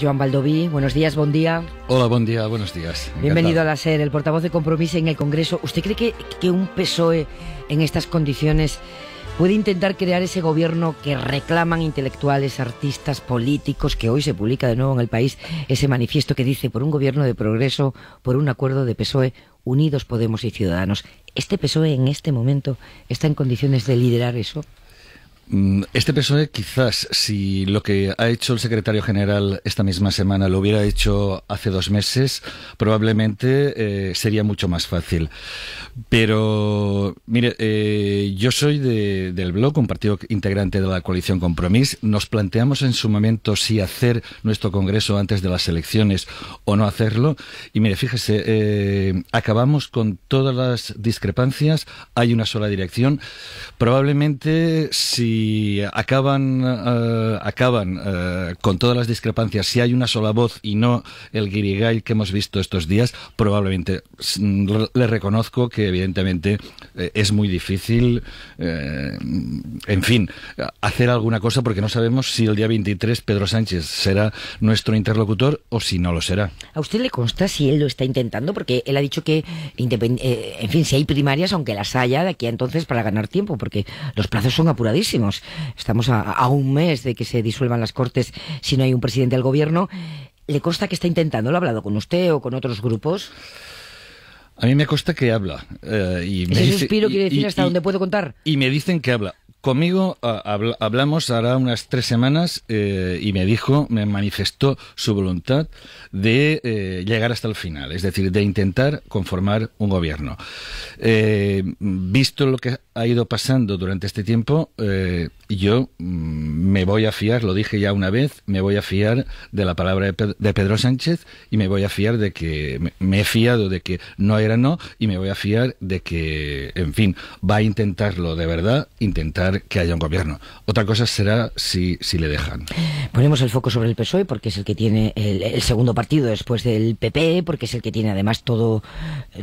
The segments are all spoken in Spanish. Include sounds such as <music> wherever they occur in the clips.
Joan Baldoví, buenos días, buen día. Hola, buen día, buenos días. Bienvenido a la SER, el portavoz de compromiso en el Congreso. ¿Usted cree que, un PSOE en estas condiciones puede intentar crear ese gobierno que reclaman intelectuales, artistas, políticos, que hoy se publica de nuevo en el país ese manifiesto que dice por un gobierno de progreso, por un acuerdo de PSOE, Unidos Podemos y Ciudadanos? ¿Este PSOE en este momento está en condiciones de liderar eso? Mm, este PSOE quizás si lo que ha hecho el secretario general esta misma semana lo hubiera hecho hace dos meses, probablemente eh, sería mucho más fácil. Pero, mire, eh, yo soy del Bloc, un partido integrante de la coalición Compromís. Nos planteamos en su momento si hacer nuestro congreso antes de las elecciones o no hacerlo. Y mire, fíjese, eh, acabamos con todas las discrepancias, hay una sola dirección. Probablemente si acaban, eh, acaban eh, con todas las discrepancias, si hay una sola voz y no el guirigay que hemos visto estos días, probablemente mm, le reconozco que evidentemente eh, es muy difícil, en fin, hacer alguna cosa porque no sabemos si el día 23 Pedro Sánchez será nuestro interlocutor o si no lo será. ¿A usted le consta si él lo está intentando? Porque él ha dicho que, en fin, si hay primarias, aunque las haya de aquí a entonces para ganar tiempo, porque los plazos son apuradísimos. Estamos a, un mes de que se disuelvan las Cortes si no hay un presidente del Gobierno. ¿Le consta que está intentando? ¿Lo ha hablado con usted o con otros grupos? A mí me consta que habla. Eh, y me quiere decir hasta dónde puedo contar. Y me dicen que habla. Conmigo ah, hablamos ahora unas tres semanas eh, y me dijo, me manifestó su voluntad de eh, llegar hasta el final, es decir, de intentar conformar un gobierno. visto lo que ha ido pasando durante este tiempo, eh, yo mm, me voy a fiar, lo dije ya una vez, me voy a fiar de la palabra de Pedro, Sánchez y me voy a fiar de que me, he fiado de que no era no y me voy a fiar de que, en fin, va a intentarlo de verdad, intentar que haya un gobierno. Otra cosa será si, si le dejan. Ponemos el foco sobre el PSOE porque es el que tiene el, segundo partido después del PP, porque es el que tiene además todo,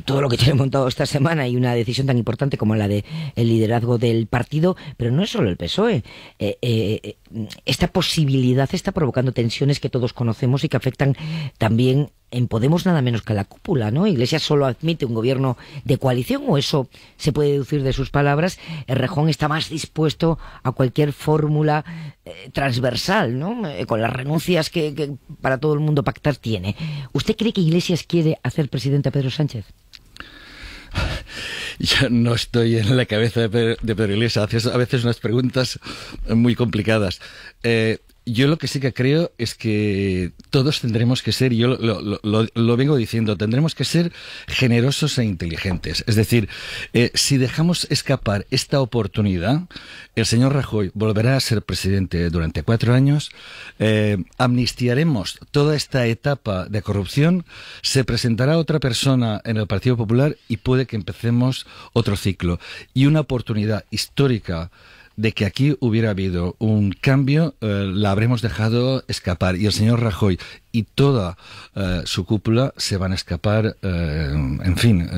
todo lo que tiene montado esta semana y una decisión tan importante como la de liderazgo del partido, pero no es solo el PSOE. Eh, eh, eh, esta posibilidad está provocando tensiones que todos conocemos y que afectan también en Podemos nada menos que a la cúpula, ¿no? Iglesias solo admite un gobierno de coalición, o eso se puede deducir de sus palabras. El Rejón está más dispuesto a cualquier fórmula transversal, ¿no? con las renuncias que para todo el mundo pactar tiene. ¿Usted cree que Iglesias quiere hacer presidente a Pedro Sánchez? Ya no estoy en la cabeza de Pedro, de Iglesias. a veces unas preguntas muy complicadas. Eh, yo lo que sí que creo es que todos tendremos que ser, yo lo, vengo diciendo, tendremos que ser generosos e inteligentes. Es decir, eh, si dejamos escapar esta oportunidad, el señor Rajoy volverá a ser presidente durante cuatro años, eh, amnistiaremos toda esta etapa de corrupción, se presentará otra persona en el Partido Popular y puede que empecemos otro ciclo. Y una oportunidad histórica de que aquí hubiera habido un cambio, eh, la habremos dejado escapar. Y el señor Rajoy y toda eh, su cúpula se van a escapar, eh, en fin,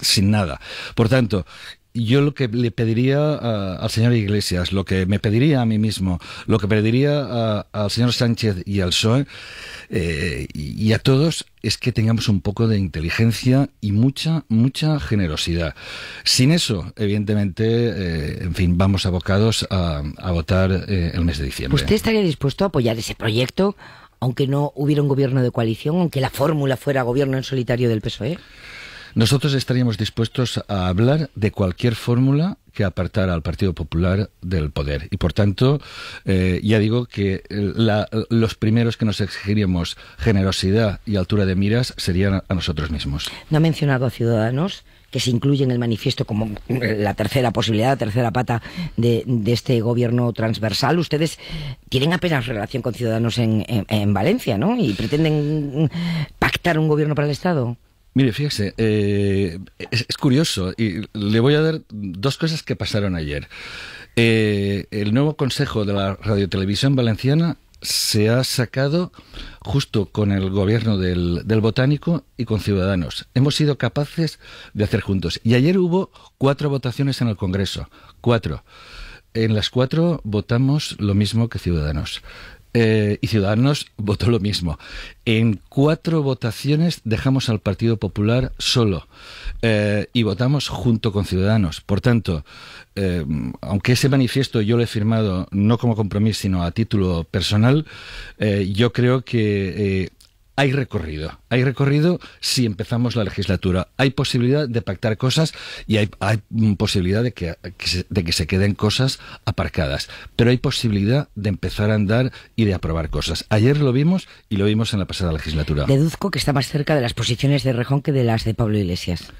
sin nada. Por tanto, yo lo que le pediría al señor Iglesias, lo que me pediría a mí mismo, lo que pediría al señor Sánchez y al PSOE eh, y a todos es que tengamos un poco de inteligencia y mucha, mucha generosidad. Sin eso, evidentemente, eh, en fin, vamos abocados a, votar eh, el mes de diciembre. ¿Usted estaría dispuesto a apoyar ese proyecto, aunque no hubiera un gobierno de coalición, aunque la fórmula fuera gobierno en solitario del PSOE? Nosotros estaríamos dispuestos a hablar de cualquier fórmula que apartara al Partido Popular del poder. Y por tanto, eh, ya digo que eh, los primeros que nos exigiríamos generosidad y altura de miras serían a nosotros mismos. No ha mencionado a Ciudadanos que se incluye en el manifiesto como eh, la tercera posibilidad, la tercera pata de, este gobierno transversal. Ustedes tienen apenas relación con Ciudadanos en Valencia, ¿no? Y pretenden pactar un gobierno para el Estado. Mire, fíjese, eh, es, curioso y le voy a dar dos cosas que pasaron ayer. Eh, el nuevo consejo de la Radiotelevisión Valenciana se ha sacado justo con el gobierno del, del Botánico y con Ciudadanos. Hemos sido capaces de hacer juntos. Y ayer hubo cuatro votaciones en el Congreso. Cuatro. En las cuatro votamos lo mismo que Ciudadanos. Eh, y Ciudadanos votó lo mismo. En cuatro votaciones dejamos al Partido Popular solo eh, y votamos junto con Ciudadanos. Por tanto, eh, aunque ese manifiesto yo lo he firmado no como compromiso, sino a título personal, yo creo que hay recorrido. Hay recorrido si empezamos la legislatura. Hay posibilidad de pactar cosas y hay, posibilidad de que, de que se queden cosas aparcadas. Pero hay posibilidad de empezar a andar y de aprobar cosas. Ayer lo vimos y lo vimos en la pasada legislatura. Deduzco que está más cerca de las posiciones de Rejón que de las de Pablo Iglesias.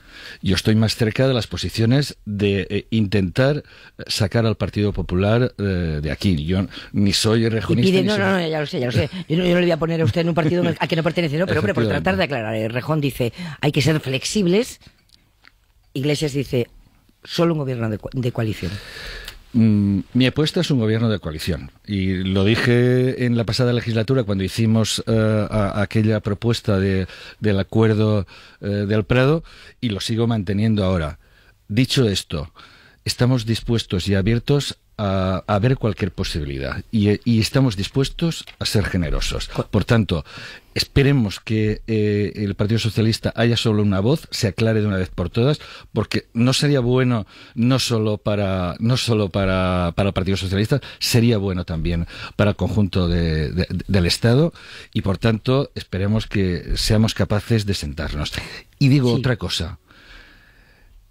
Yo estoy más cerca de las posiciones de eh, intentar sacar al Partido Popular eh, de aquí. Yo ni soy rejonista. no, no, no, ya lo sé, ya lo sé. Yo no, le voy a poner a usted en un partido a que no pertenece, no, pero hombre, por tratar de aclarar. Eh, Rejón dice, hay que ser flexibles. Iglesias dice, solo un gobierno de coalición. Mm, mi apuesta es un gobierno de coalición. Y lo dije en la pasada legislatura cuando hicimos eh, aquella propuesta del acuerdo eh, del Prado y lo sigo manteniendo ahora. Dicho esto, estamos dispuestos y abiertos a, ver cualquier posibilidad y, estamos dispuestos a ser generosos. Por tanto, esperemos que eh, el Partido Socialista haya solo una voz, se aclare de una vez por todas, porque no sería bueno no solo para no solo para, el Partido Socialista, sería bueno también para el conjunto del Estado y por tanto esperemos que seamos capaces de sentarnos. Y digo otra cosa.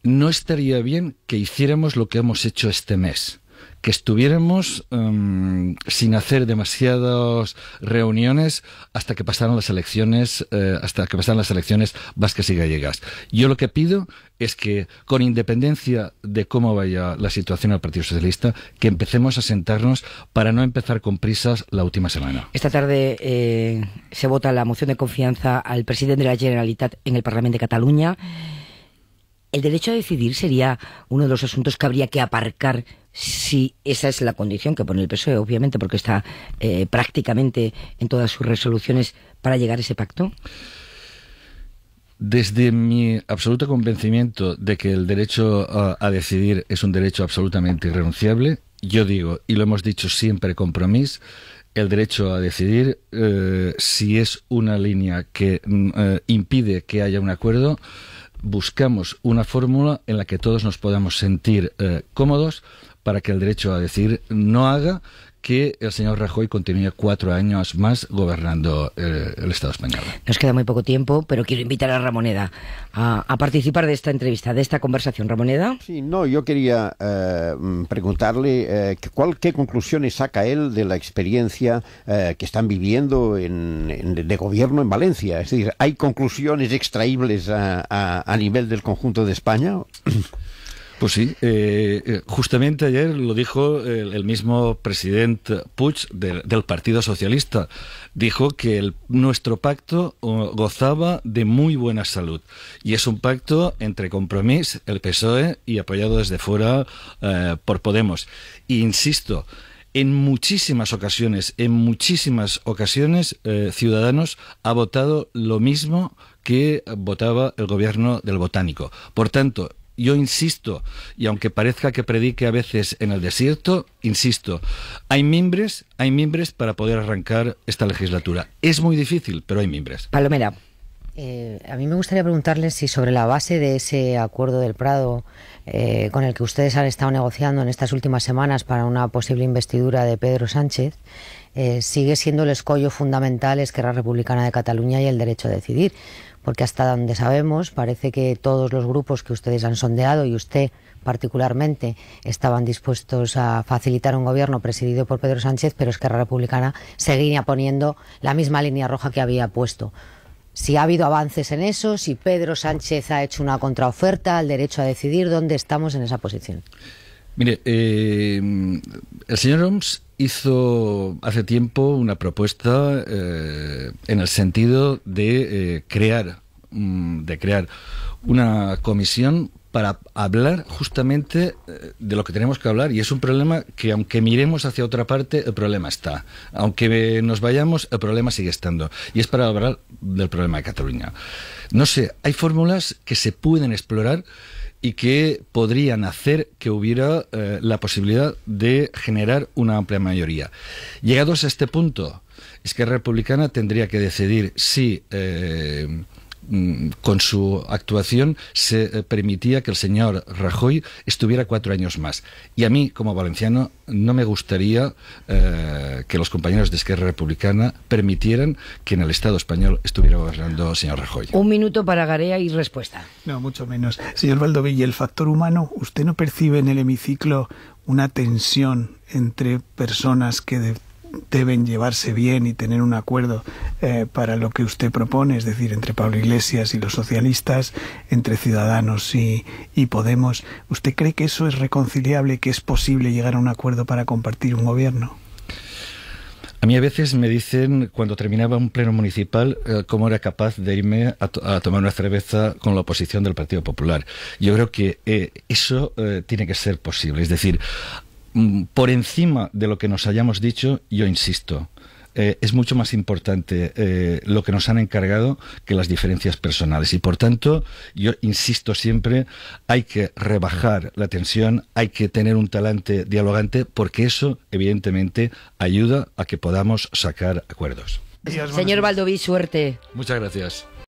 No estaría bien que hiciéramos lo que hemos hecho este mes que estuviéramos em, sin hacer demasiadas reuniones hasta que pasaran las elecciones, eh, hasta que pasaran las elecciones vascas y gallegas. Yo lo que pido es que, con independencia de cómo vaya la situación al Partido Socialista, que empecemos a sentarnos para no empezar con prisas la última semana. Esta tarde eh, se vota la moción de confianza al presidente de la Generalitat en el Parlamento de Cataluña el derecho a decidir sería uno de los asuntos que habría que aparcar si esa es la condición que pone el PSOE, obviamente, porque está eh, prácticamente en todas sus resoluciones para llegar a ese pacto. Desde mi absoluto convencimiento de que el derecho a, decidir es un derecho absolutamente irrenunciable, yo digo, y lo hemos dicho siempre compromiso, el derecho a decidir, eh, si es una línea que mm, eh, impide que haya un acuerdo, buscamos una fórmula en la que todos nos podamos sentir eh, cómodos para que el derecho a decir no haga que el señor Rajoy continúe cuatro años más gobernando eh, el, Estado español. Nos queda muy poco tiempo, pero quiero invitar a Ramoneda a, participar de esta entrevista, de esta conversación. Ramoneda. Sí, no, yo quería eh, preguntarle eh, cuál, qué conclusiones saca él de la experiencia que están viviendo de gobierno en Valencia. Es decir, ¿hay conclusiones extraíbles a nivel del conjunto de España? <coughs> Pues sí, eh, eh, justamente ayer lo dijo el, mismo presidente Puig del, Partido Socialista. Dijo que nuestro pacto uh, gozaba de muy buena salud y es un pacto entre Compromís, el PSOE y apoyado desde fuera eh, por Podemos. E insisto, en muchísimas ocasiones, en muchísimas ocasiones, Ciudadanos ha votado lo mismo que votaba el gobierno del Botánico. Por tanto, yo insisto, y aunque parezca que predique a veces en el desierto, insisto, hay mimbres, hay mimbres para poder arrancar esta legislatura. Es muy difícil, pero hay mimbres. Palomera. Eh, a mí me gustaría preguntarle si sobre la base de ese acuerdo del Prado eh, con el que ustedes han estado negociando en estas últimas semanas para una posible investidura de Pedro Sánchez, eh, sigue siendo el escollo fundamental Esquerra Republicana de Cataluña y el derecho a decidir porque hasta donde sabemos parece que todos los grupos que ustedes han sondeado y usted particularmente estaban dispuestos a facilitar un gobierno presidido por Pedro Sánchez, pero Esquerra Republicana seguía poniendo la misma línea roja que había puesto. Si ha habido avances en eso, si Pedro Sánchez ha hecho una contraoferta al derecho a decidir, ¿dónde estamos en esa posición? Mire, eh, el señor Holmes hizo hace tiempo una propuesta eh, en el sentido de eh, crear mm, de crear una comisión para hablar justamente eh, de lo que tenemos que hablar y es un problema que aunque miremos hacia otra parte, el problema está. Aunque nos vayamos, el problema sigue estando. Y es para hablar del problema de Cataluña. No sé, hay fórmulas que se pueden explorar y que podrían hacer que hubiera eh, la posibilidad de generar una amplia mayoría. Llegados a este punto, es que Republicana tendría que decidir si eh, Mm, con su actuación se eh, permitía que el señor Rajoy estuviera cuatro años más. Y a mí, como valenciano, no me gustaría eh, que los compañeros de Esquerra Republicana permitieran que en el Estado español estuviera gobernando el señor Rajoy. Un minuto para Garea y respuesta. No, mucho menos. Señor y el factor humano, ¿usted no percibe en el hemiciclo una tensión entre personas que de deben llevarse bien y tener un acuerdo eh, para lo que usted propone, es decir, entre Pablo Iglesias y los socialistas, entre Ciudadanos y, y Podemos. ¿Usted cree que eso es reconciliable, que es posible llegar a un acuerdo para compartir un gobierno? A mí a veces me dicen, cuando terminaba un pleno municipal, eh, cómo era capaz de irme a, tomar una cerveza con la oposición del Partido Popular. Yo creo que eh, eso tiene que ser posible. Es decir, Mm, por encima de lo que nos hayamos dicho, yo insisto, eh, es mucho más importante eh, lo que nos han encargado que las diferencias personales. Y por tanto, yo insisto siempre, hay que rebajar la tensión, hay que tener un talante dialogante, porque eso, evidentemente, ayuda a que podamos sacar acuerdos. Señor Baldoví, suerte. Muchas gracias.